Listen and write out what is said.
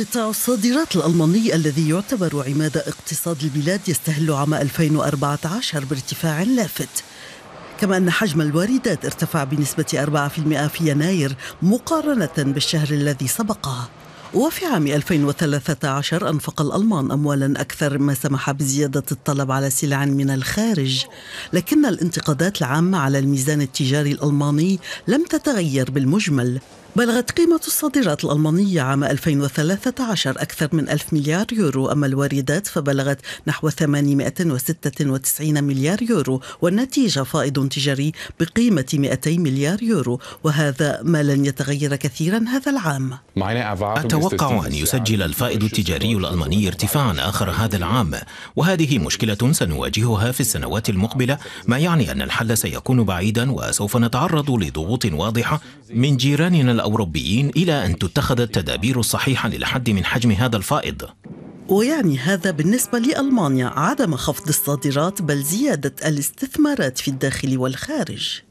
قطاع الصادرات الألماني الذي يعتبر عماد اقتصاد البلاد يستهل عام 2014 بارتفاع لافت كما أن حجم الواردات ارتفع بنسبة 4% في يناير مقارنة بالشهر الذي سبقه وفي عام 2013 أنفق الألمان أموالا أكثر ما سمح بزيادة الطلب على سلع من الخارج لكن الانتقادات العامة على الميزان التجاري الألماني لم تتغير بالمجمل بلغت قيمة الصادرات الألمانية عام 2013 أكثر من 1000 مليار يورو أما الواردات فبلغت نحو 896 مليار يورو والنتيجة فائض تجاري بقيمة 200 مليار يورو وهذا ما لن يتغير كثيرا هذا العام أتوقع أن يسجل الفائض التجاري الألماني ارتفاعا آخر هذا العام وهذه مشكلة سنواجهها في السنوات المقبلة ما يعني أن الحل سيكون بعيدا وسوف نتعرض لضغوط واضحة من جيراننا الأوروبيين إلى أن تتخذ التدابير الصحيحة للحد من حجم هذا الفائض ويعني هذا بالنسبة لألمانيا عدم خفض الصادرات بل زيادة الاستثمارات في الداخل والخارج